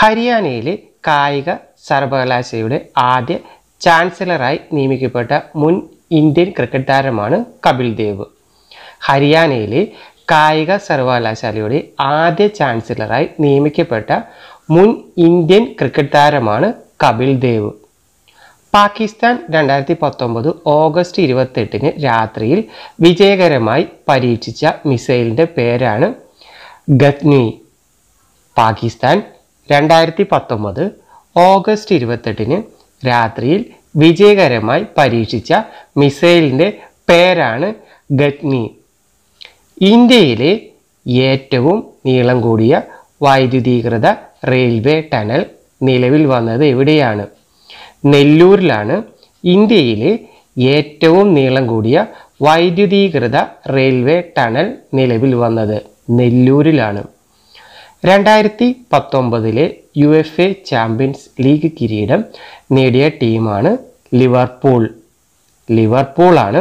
ഹരിയാനയിലെ കായിക സർവകലാശാലയുടെ ആദ്യ ചാൻസലറായി നിയമിക്കപ്പെട്ട മുൻ ഇന്ത്യൻ ക്രിക്കറ്റ് താരമാണ് കപിൽ ദേവ് ഹരിയാനയിലെ കായിക സർവകലാശാലയുടെ ആദ്യ ചാൻസലറായി നിയമിക്കപ്പെട്ട മുൻ ഇന്ത്യൻ ക്രിക്കറ്റ് താരമാണ് കപിൽ ദേവ് പാകിസ്ഥാൻ രണ്ടായിരത്തി പത്തൊമ്പത് ഓഗസ്റ്റ് ഇരുപത്തെട്ടിന് രാത്രിയിൽ വിജയകരമായി പരീക്ഷിച്ച മിസൈലിൻ്റെ പേരാണ് ഗത്നി പാകിസ്ഥാൻ രണ്ടായിരത്തി പത്തൊമ്പത് ഓഗസ്റ്റ് ഇരുപത്തെട്ടിന് രാത്രിയിൽ വിജയകരമായി പരീക്ഷിച്ച മിസൈലിൻ്റെ പേരാണ് ഗഡ്നി ഇന്ത്യയിലെ ഏറ്റവും നീളം കൂടിയ വൈദ്യുതീകൃത റെയിൽവേ ടണൽ നിലവിൽ വന്നത് എവിടെയാണ് നെല്ലൂരിലാണ് ഇന്ത്യയിലെ ഏറ്റവും നീളം കൂടിയ വൈദ്യുതീകൃത റെയിൽവേ ടണൽ നിലവിൽ വന്നത് നെല്ലൂരിലാണ് രണ്ടായിരത്തി പത്തൊമ്പതിലെ U F A champions league കിരീടം നേടിയ ടീമാണ് ലിവർപൂൾ ലിവർപൂളാണ്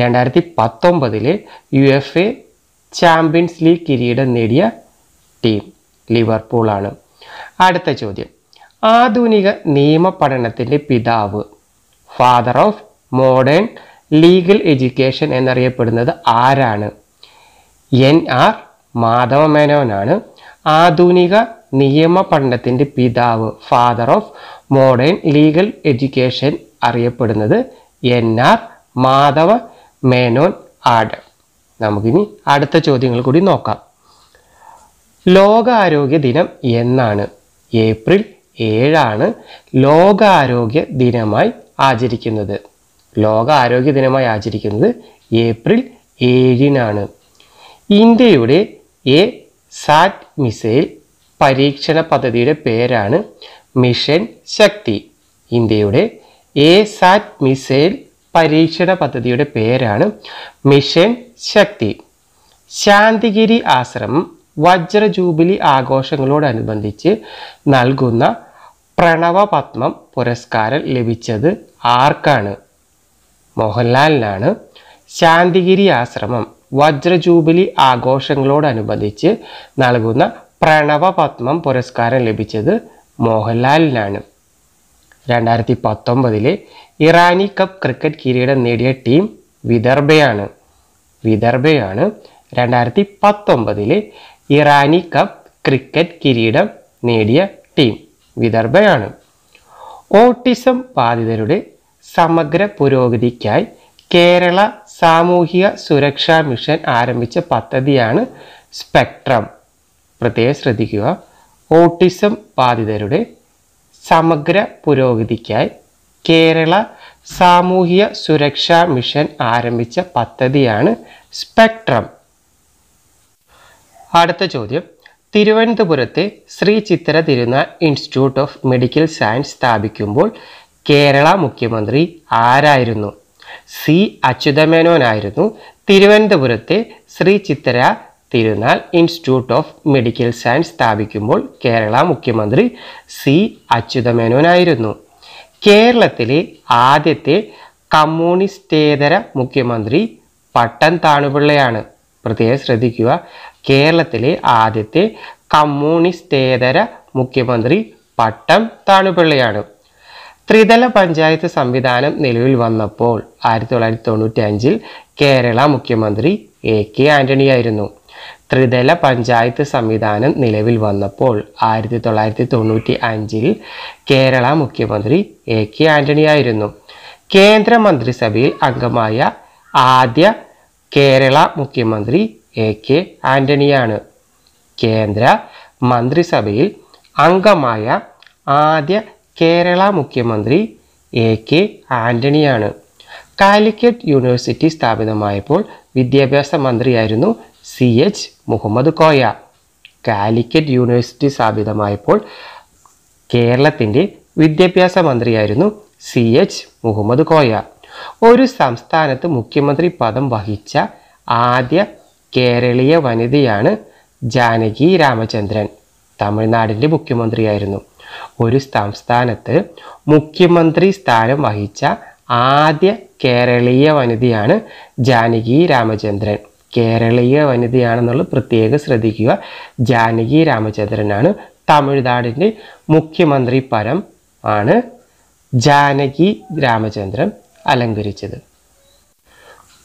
രണ്ടായിരത്തി പത്തൊമ്പതിലെ U F A champions league കിരീടം നേടിയ ടീം ലിവർപൂളാണ് അടുത്ത ചോദ്യം ആധുനിക നിയമ പഠനത്തിൻ്റെ പിതാവ് father of modern legal education എന്നറിയപ്പെടുന്നത് ആരാണ് എൻ ആർ മാധവമേനോനാണ് ആധുനിക നിയമ പഠനത്തിൻ്റെ പിതാവ് father of modern legal education അറിയപ്പെടുന്നത് എൻ ആർ മാധവ മേനോൻ ആഡ് നമുക്കിനി അടുത്ത ചോദ്യങ്ങൾ കൂടി നോക്കാം ലോകാരോഗ്യ ദിനം എന്നാണ് ഏപ്രിൽ ഏഴാണ് ലോകാരോഗ്യ ദിനമായി ആചരിക്കുന്നത് ലോകാരോഗ്യ ദിനമായി ആചരിക്കുന്നത് ഏപ്രിൽ ഏഴിനാണ് ഇന്ത്യയുടെ എ സാറ്റ് മിസൈൽ പരീക്ഷണ പദ്ധതിയുടെ പേരാണ് മിഷൻ ശക്തി ഇന്ത്യയുടെ എ സാറ്റ് മിസൈൽ പരീക്ഷണ പദ്ധതിയുടെ പേരാണ് മിഷൻ ശക്തി ശാന്തിഗിരി ആശ്രമം വജ്ര ജൂബിലി ആഘോഷങ്ങളോടനുബന്ധിച്ച് നൽകുന്ന പത്മം പുരസ്കാരം ലഭിച്ചത് ആർക്കാണ് മോഹൻലാലിനാണ് ശാന്തിഗിരി ആശ്രമം വജ്രജൂബിലി ആഘോഷങ്ങളോടനുബന്ധിച്ച് നൽകുന്ന പ്രണവപത്മം പുരസ്കാരം ലഭിച്ചത് മോഹൻലാലിനാണ് രണ്ടായിരത്തി പത്തൊമ്പതിലെ ഇറാനി കപ്പ് ക്രിക്കറ്റ് കിരീടം നേടിയ ടീം വിദർഭയാണ് വിദർഭയാണ് രണ്ടായിരത്തി പത്തൊമ്പതിലെ ഇറാനി കപ്പ് ക്രിക്കറ്റ് കിരീടം നേടിയ ടീം വിദർഭയാണ് ഓട്ടിസം ബാധിതരുടെ സമഗ്ര പുരോഗതിക്കായി കേരള സാമൂഹിക സുരക്ഷാ മിഷൻ ആരംഭിച്ച പദ്ധതിയാണ് സ്പെക്ട്രം പ്രത്യേകം ശ്രദ്ധിക്കുക ഓട്ടിസം ബാധിതരുടെ സമഗ്ര പുരോഗതിക്കായി കേരള സാമൂഹിക സുരക്ഷാ മിഷൻ ആരംഭിച്ച പദ്ധതിയാണ് സ്പെക്ട്രം അടുത്ത ചോദ്യം തിരുവനന്തപുരത്തെ Sree Chitra Thirunal institute of medical science സ്ഥാപിക്കുമ്പോൾ കേരള മുഖ്യമന്ത്രി ആരായിരുന്നു സി അച്യുതമേനോനായിരുന്നു തിരുവനന്തപുരത്തെ Sree Chitra Thirunal institute of medical science സ്ഥാപിക്കുമ്പോൾ കേരള മുഖ്യമന്ത്രി സി അച്യുതമേനോനായിരുന്നു കേരളത്തിലെ ആദ്യത്തെ കമ്മ്യൂണിസ്റ്റേതര മുഖ്യമന്ത്രി പട്ടൻ താണുപിള്ളയാണ് പ്രത്യേകം ശ്രദ്ധിക്കുക കേരളത്തിലെ ആദ്യത്തെ കമ്മ്യൂണിസ്റ്റേതര മുഖ്യമന്ത്രി പട്ടം താണുപിള്ളയാണ് ത്രിതല പഞ്ചായത്ത് സംവിധാനം നിലവിൽ വന്നപ്പോൾ ആയിരത്തി തൊള്ളായിരത്തി അഞ്ചിൽ കേരള മുഖ്യമന്ത്രി എ കെ ആന്റണി ആയിരുന്നു ത്രിതല പഞ്ചായത്ത് സംവിധാനം നിലവിൽ വന്നപ്പോൾ ആയിരത്തി തൊള്ളായിരത്തി തൊണ്ണൂറ്റി അഞ്ചിൽ കേരള മുഖ്യമന്ത്രി എ കെ ആന്റണി ആയിരുന്നു കേന്ദ്ര മന്ത്രിസഭയിൽ അംഗമായ ആദ്യ കേരള മുഖ്യമന്ത്രി എ കെ ആന്റണിയാണ് കേന്ദ്ര മന്ത്രിസഭയിൽ അംഗമായ ആദ്യ കേരള മുഖ്യമന്ത്രി എ കെ ആൻ്റണിയാണ് കാലിക്കറ്റ് യൂണിവേഴ്സിറ്റി സ്ഥാപിതമായപ്പോൾ വിദ്യാഭ്യാസ മന്ത്രിയായിരുന്നു C H Muhammad Koya Calicut university സ്ഥാപിതമായപ്പോൾ കേരളത്തിൻ്റെ വിദ്യാഭ്യാസ മന്ത്രിയായിരുന്നു സി എച്ച് മുഹമ്മദ് കോയ ഒരു സംസ്ഥാനത്ത് മുഖ്യമന്ത്രി പദം വഹിച്ച ആദ്യ കേരളീയ വനിതയാണ് ജാനകി രാമചന്ദ്രൻ തമിഴ്നാടിൻ്റെ മുഖ്യമന്ത്രിയായിരുന്നു ഒരു സംസ്ഥാനത്ത് മുഖ്യമന്ത്രി സ്ഥാനം വഹിച്ച ആദ്യ കേരളീയ വനിതയാണ് ജാനകി രാമചന്ദ്രൻ കേരളീയ വനിതയാണെന്നുള്ളത് പ്രത്യേകം ശ്രദ്ധിക്കുക ജാനകി രാമചന്ദ്രനാണ് തമിഴ്നാടിൻ്റെ മുഖ്യമന്ത്രി പരം ആണ് ജാനകി രാമചന്ദ്രൻ അലങ്കരിച്ചത്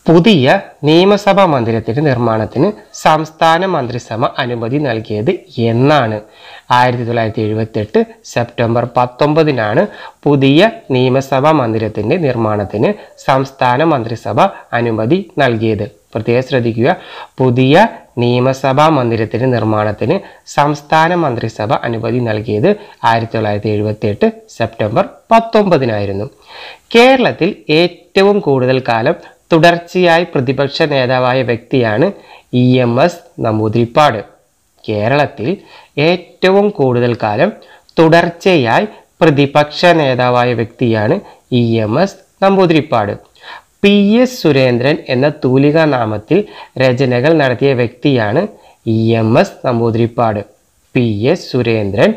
പുതിയ നിയമസഭാ മന്ദിരത്തിന്റെ നിർമ്മാണത്തിന് സംസ്ഥാന മന്ത്രിസഭ അനുമതി നൽകിയത് എന്നാണ് ആയിരത്തി തൊള്ളായിരത്തി എഴുപത്തെട്ട് സെപ്റ്റംബർ പത്തൊമ്പതിനാണ് പുതിയ നിയമസഭാ മന്ദിരത്തിന്റെ നിർമ്മാണത്തിന് സംസ്ഥാന മന്ത്രിസഭ അനുമതി നൽകിയത് പ്രത്യേകം ശ്രദ്ധിക്കുക പുതിയ നിയമസഭാ മന്ദിരത്തിന്റെ നിർമ്മാണത്തിന് സംസ്ഥാന മന്ത്രിസഭ അനുമതി നൽകിയത് ആയിരത്തി തൊള്ളായിരത്തി എഴുപത്തി എട്ട് സെപ്റ്റംബർ പത്തൊമ്പതിനായിരുന്നു കേരളത്തിൽ ഏറ്റവും കൂടുതൽ കാലം തുടർച്ചയായി പ്രതിപക്ഷ നേതാവായ വ്യക്തിയാണ് ഇ എം എസ് നമ്പൂതിരിപ്പാട് കേരളത്തിൽ ഏറ്റവും കൂടുതൽ കാലം തുടർച്ചയായി പ്രതിപക്ഷ നേതാവായ വ്യക്തിയാണ് E M S Namboodiripad P S Surendran എന്ന തൂലിക നാമത്തിൽ രചനകൾ നടത്തിയ വ്യക്തിയാണ് E M S Namboodiripad P S Surendran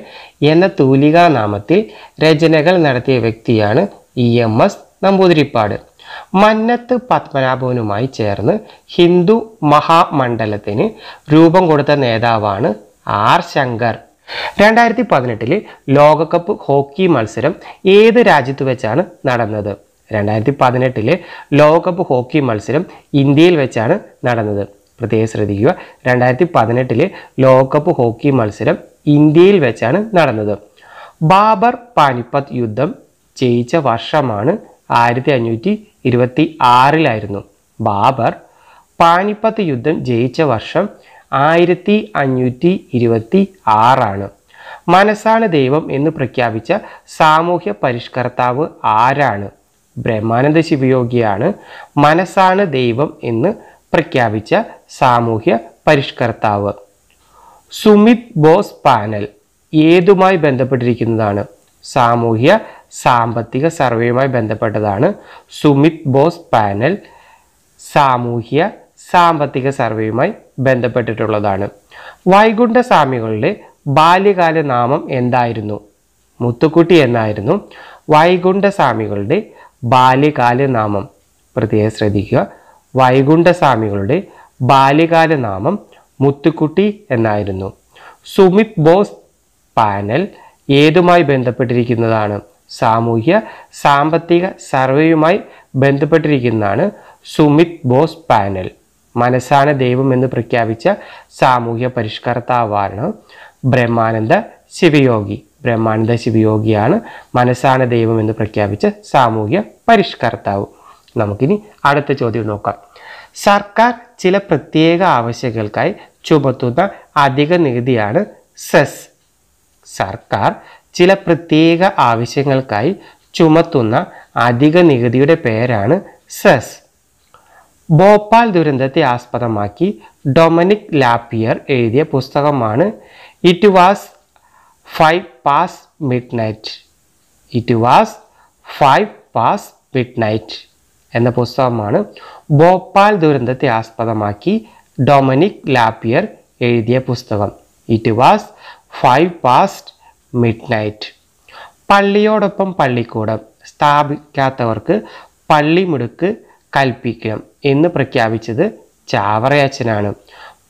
എന്ന തൂലിക നാമത്തിൽ രചനകൾ നടത്തിയ വ്യക്തിയാണ് E M S Namboodiripad Mannath പത്മനാഭവനുമായി ചേർന്ന് ഹിന്ദു മഹാമണ്ഡലത്തിന് രൂപം കൊടുത്ത നേതാവാണ് ആർ ശങ്കർ രണ്ടായിരത്തി പതിനെട്ടിലെ ലോകകപ്പ് ഹോക്കി മത്സരം ഏത് രാജ്യത്ത് വെച്ചാണ് നടന്നത് രണ്ടായിരത്തി പതിനെട്ടിലെ ലോകകപ്പ് ഹോക്കി മത്സരം ഇന്ത്യയിൽ വെച്ചാണ് നടന്നത് പ്രത്യേകം ശ്രദ്ധിക്കുക രണ്ടായിരത്തി പതിനെട്ടിലെ ലോകകപ്പ് ഹോക്കി മത്സരം ഇന്ത്യയിൽ വെച്ചാണ് നടന്നത് ബാബർ പാനിപ്പത്ത് യുദ്ധം ജയിച്ച വർഷമാണ് ആയിരത്തി അഞ്ഞൂറ്റി ഇരുപത്തി ആറിലായിരുന്നു ബാബർ പാനിപ്പത്ത് യുദ്ധം ജയിച്ച വർഷം ആയിരത്തി അഞ്ഞൂറ്റി ഇരുപത്തി ആറാണ് മനസ്സാണ് ദൈവം എന്ന് പ്രഖ്യാപിച്ച സാമൂഹ്യ പരിഷ്കർത്താവ് ആരാണ് ബ്രഹ്മാനന്ദ ശിവയോഗിയാണ് മനസ്സാണ് ദൈവം എന്ന് പ്രഖ്യാപിച്ച സാമൂഹ്യ പരിഷ്കർത്താവ് സുമിത് ബോസ് പാനൽ ഏതുമായി ബന്ധപ്പെട്ടിരിക്കുന്നതാണ് സാമൂഹ്യ സാമ്പത്തിക സർവേയുമായി ബന്ധപ്പെട്ടതാണ് സുമിത് ബോസ് പാനൽ സാമൂഹ്യ സാമ്പത്തിക സർവേയുമായി ബന്ധപ്പെട്ടിട്ടുള്ളതാണ് വൈകുണ്ഠസ്വാമികളുടെ ബാല്യകാല നാമം എന്തായിരുന്നു മുത്തുക്കുട്ടി എന്നായിരുന്നു വൈകുണ്ഠസ്വാമികളുടെ ബാല്യകാല നാമം പ്രത്യേകം ശ്രദ്ധിക്കുക വൈകുണ്ഠസ്വാമികളുടെ ബാല്യകാല നാമം മുത്തുക്കുട്ടി എന്നായിരുന്നു സുമിത് ബോസ് പാനൽ ഏതുമായി ബന്ധപ്പെട്ടിരിക്കുന്നതാണ് സാമൂഹ്യ സാമ്പത്തിക സർവേയുമായി ബന്ധപ്പെട്ടിരിക്കുന്നതാണ് സുമിത് ബോസ് പാനൽ മനസ്സാന ദൈവം എന്ന് പ്രഖ്യാപിച്ച സാമൂഹ്യ പരിഷ്കർത്താവാണ് ബ്രഹ്മാനന്ദ ശിവയോഗി ബ്രഹ്മാനന്ദ ശിവയോഗിയാണ് മനസ്സാന ദൈവം എന്ന് പ്രഖ്യാപിച്ച സാമൂഹ്യ പരിഷ്കർത്താവ് നമുക്കിനി അടുത്ത ചോദ്യം നോക്കാം സർക്കാർ ചില പ്രത്യേക ആവശ്യങ്ങൾക്കായി ചുമത്തുന്ന അധിക നികുതിയാണ് സെസ് സർക്കാർ ചില പ്രത്യേക ആവശ്യങ്ങൾക്കായി ചുമത്തുന്ന അധിക നികുതിയുടെ പേരാണ് സെസ് ഭോപ്പാൽ ദുരന്തത്തെ ആസ്പദമാക്കി ഡൊമനിക് ലാപ്പിയർ എഴുതിയ പുസ്തകമാണ് it was five past midnight it was five past midnight എന്ന പുസ്തകമാണ് ഭോപ്പാൽ ദുരന്തത്തെ ആസ്പദമാക്കി ഡൊമനിക് ലാപ്പിയർ എഴുതിയ പുസ്തകം it was five past midnight പള്ളിയോടൊപ്പം പള്ളിക്കൂടം സ്ഥാപിക്കാത്തവർക്ക് മുടുക്ക് കൽപ്പിക്കണം എന്ന് പ്രഖ്യാപിച്ചത് ചാവറയച്ചനാണ്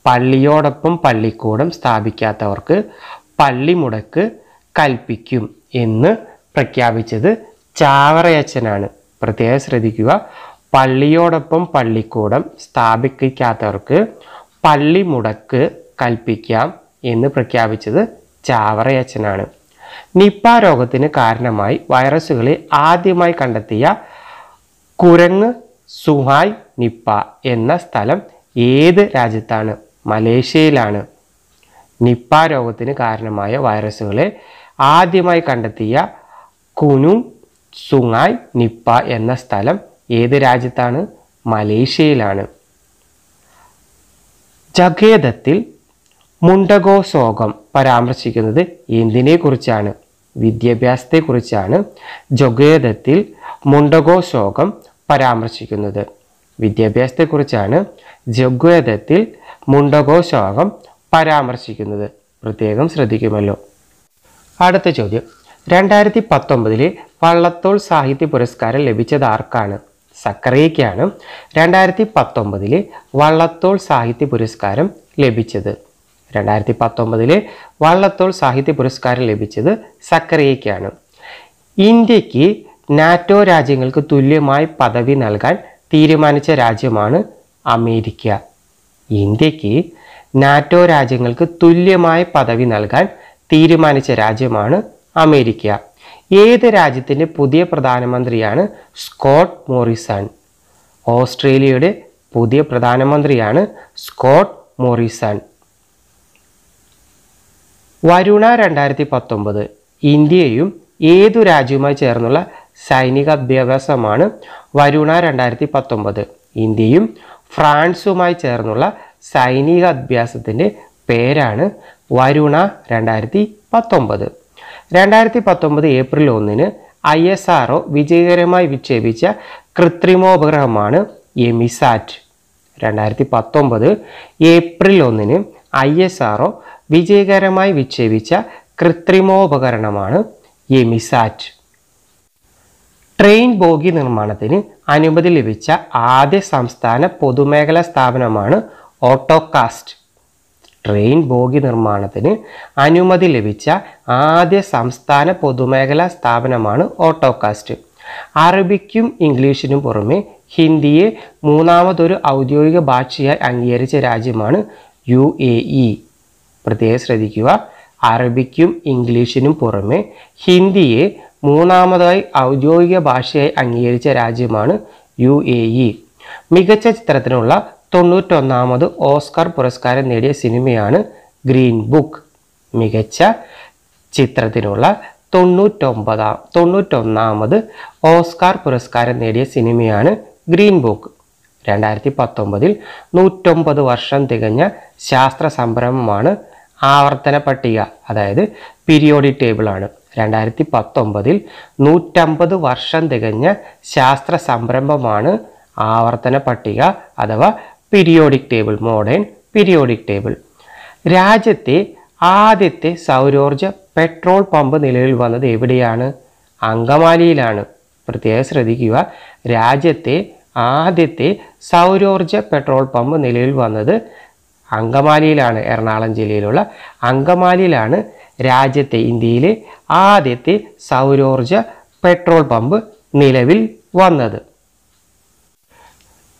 പള്ളിയോടൊപ്പം പള്ളിക്കൂടം സ്ഥാപിക്കാത്തവർക്ക് പള്ളിമുടക്ക് കൽപ്പിക്കും എന്ന് പ്രഖ്യാപിച്ചത് ചാവറയച്ചനാണ് പ്രത്യേകം ശ്രദ്ധിക്കുക പള്ളിയോടൊപ്പം പള്ളിക്കൂടം സ്ഥാപിക്കാത്തവർക്ക് പള്ളിമുടക്ക് കൽപ്പിക്കാം എന്ന് പ്രഖ്യാപിച്ചത് ചാവറയച്ചനാണ് നിപ രോഗത്തിന് കാരണമായി വൈറസുകളെ ആദ്യമായി കണ്ടെത്തിയ കുരങ്ങ് സുഹായ് നിപ്പ എന്ന സ്ഥലം ഏത് രാജ്യത്താണ് മലേഷ്യയിലാണ് നിപ്പ രോഗത്തിന് കാരണമായ വൈറസുകളെ ആദ്യമായി കണ്ടെത്തിയ കുനു സുങ്ങായ് നിപ്പ എന്ന സ്ഥലം ഏത് രാജ്യത്താണ് മലേഷ്യയിലാണ് ജഗേദത്തിൽ മുണ്ടകോ സോകം പരാമർശിക്കുന്നത് എന്തിനെക്കുറിച്ചാണ് കുറിച്ചാണ് ജൊഗേദത്തിൽ മുണ്ടകോ സോകം പരാമർശിക്കുന്നത് കുറിച്ചാണ് ജഗ്വേദത്തിൽ മുണ്ടകോ ശോകം പരാമർശിക്കുന്നത് പ്രത്യേകം ശ്രദ്ധിക്കുമല്ലോ അടുത്ത ചോദ്യം രണ്ടായിരത്തി പത്തൊമ്പതിലെ വള്ളത്തോൾ സാഹിത്യ പുരസ്കാരം ലഭിച്ചത് ആർക്കാണ് സക്കറിയയ്ക്കാണ് രണ്ടായിരത്തി പത്തൊമ്പതിലെ വള്ളത്തോൾ സാഹിത്യ പുരസ്കാരം ലഭിച്ചത് രണ്ടായിരത്തി പത്തൊമ്പതിൽ വള്ളത്തോൾ സാഹിത്യ പുരസ്കാരം ലഭിച്ചത് സക്കറിയയ്ക്കാണ് ഇന്ത്യക്ക് നാറ്റോ രാജ്യങ്ങൾക്ക് തുല്യമായി പദവി നൽകാൻ തീരുമാനിച്ച രാജ്യമാണ് അമേരിക്ക ഇന്ത്യക്ക് നാറ്റോ രാജ്യങ്ങൾക്ക് തുല്യമായ പദവി നൽകാൻ തീരുമാനിച്ച രാജ്യമാണ് അമേരിക്ക ഏത് രാജ്യത്തിൻ്റെ പുതിയ പ്രധാനമന്ത്രിയാണ് സ്കോട്ട് മോറിസൺ ഓസ്ട്രേലിയയുടെ പുതിയ പ്രധാനമന്ത്രിയാണ് സ്കോട്ട് മോറിസൺ വരുണ രണ്ടായിരത്തി പത്തൊമ്പത് ഇന്ത്യയും ഏതു രാജ്യവുമായി ചേർന്നുള്ള സൈനിക അഭ്യാഭ്യാസമാണ് വരുണ രണ്ടായിരത്തി പത്തൊമ്പത് ഇന്ത്യയും ഫ്രാൻസുമായി ചേർന്നുള്ള സൈനിക അഭ്യാസത്തിൻ്റെ പേരാണ് വരുണ രണ്ടായിരത്തി പത്തൊമ്പത് രണ്ടായിരത്തി പത്തൊമ്പത് ഏപ്രിൽ ഒന്നിന് ഐ എസ് ആർ ഒ വിജയകരമായി വിക്ഷേപിച്ച കൃത്രിമോപഗ്രഹമാണ് എമിസാറ്റ് രണ്ടായിരത്തി പത്തൊമ്പത് ഏപ്രിൽ ഒന്നിന് ഐ എസ് ആർ ഒ വിജയകരമായി വിക്ഷേപിച്ച കൃത്രിമോപകരണമാണ് എമിസാറ്റ് ട്രെയിൻ ബോഗി നിർമ്മാണത്തിന് അനുമതി ലഭിച്ച ആദ്യ സംസ്ഥാന പൊതുമേഖലാ സ്ഥാപനമാണ് ഓട്ടോകാസ്റ്റ് ട്രെയിൻ ബോഗി നിർമ്മാണത്തിന് അനുമതി ലഭിച്ച ആദ്യ സംസ്ഥാന പൊതുമേഖലാ സ്ഥാപനമാണ് ഓട്ടോകാസ്റ്റ് അറബിക്കും ഇംഗ്ലീഷിനും പുറമെ ഹിന്ദിയെ മൂന്നാമതൊരു ഔദ്യോഗിക ഭാഷയായി അംഗീകരിച്ച രാജ്യമാണ് യു എ ഇ പ്രത്യേകം ശ്രദ്ധിക്കുക അറബിക്കും ഇംഗ്ലീഷിനും പുറമെ ഹിന്ദിയെ മൂന്നാമതായി ഔദ്യോഗിക ഭാഷയായി അംഗീകരിച്ച രാജ്യമാണ് യു എ ഇ മികച്ച ചിത്രത്തിനുള്ള തൊണ്ണൂറ്റൊന്നാമത് ഓസ്കാർ പുരസ്കാരം നേടിയ സിനിമയാണ് ഗ്രീൻ ബുക്ക് മികച്ച ചിത്രത്തിനുള്ള തൊണ്ണൂറ്റൊമ്പതാം തൊണ്ണൂറ്റൊന്നാമത് ഓസ്കാർ പുരസ്കാരം നേടിയ സിനിമയാണ് ഗ്രീൻ ബുക്ക് രണ്ടായിരത്തി പത്തൊമ്പതിൽ നൂറ്റൊമ്പത് വർഷം തികഞ്ഞ ശാസ്ത്ര സംരംഭമാണ് ആവർത്തന പട്ടിക അതായത് പീരിയോഡിക് ടേബിളാണ് രണ്ടായിരത്തി പത്തൊമ്പതിൽ നൂറ്റമ്പത് വർഷം തികഞ്ഞ ശാസ്ത്ര സംരംഭമാണ് ആവർത്തന പട്ടിക അഥവാ periodic table modern periodic table രാജ്യത്തെ ആദ്യത്തെ സൗരോർജ പെട്രോൾ പമ്പ് നിലവിൽ വന്നത് എവിടെയാണ് അങ്കമാലിയിലാണ് പ്രത്യേകം ശ്രദ്ധിക്കുക രാജ്യത്തെ ആദ്യത്തെ സൗരോർജ പെട്രോൾ പമ്പ് നിലവിൽ വന്നത് അങ്കമാലിയിലാണ് എറണാകുളം ജില്ലയിലുള്ള അങ്കമാലിയിലാണ് രാജ്യത്തെ ഇന്ത്യയിലെ ആദ്യത്തെ സൗരോർജ പെട്രോൾ പമ്പ് നിലവിൽ വന്നത്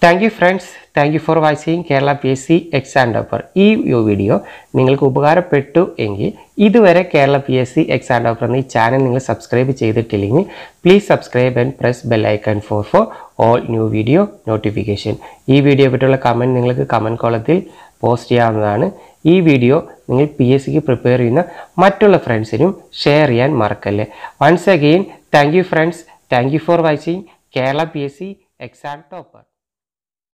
thank you friends thank you for watching Kerala P S C exam topper ഈ വീഡിയോ നിങ്ങൾക്ക് ഉപകാരപ്പെട്ടു എങ്കിൽ ഇതുവരെ Kerala P S C exam topper എന്ന ഈ ചാനൽ നിങ്ങൾ സബ്സ്ക്രൈബ് ചെയ്തിട്ടില്ലെങ്കിൽ please subscribe and press bell icon for for all new video notification ഈ വീഡിയോ പറ്റിയുള്ള കമൻറ്റ് നിങ്ങൾക്ക് കമൻറ്റ് കോളത്തിൽ പോസ്റ്റ് ചെയ്യാവുന്നതാണ് ഈ വീഡിയോ നിങ്ങൾ പി എസ് സിക്ക് പ്രിപ്പയർ ചെയ്യുന്ന മറ്റുള്ള ഫ്രണ്ട്സിനും ഷെയർ ചെയ്യാൻ മറക്കല്ലേ once again thank you friends thank you for watching Kerala P S C exam topper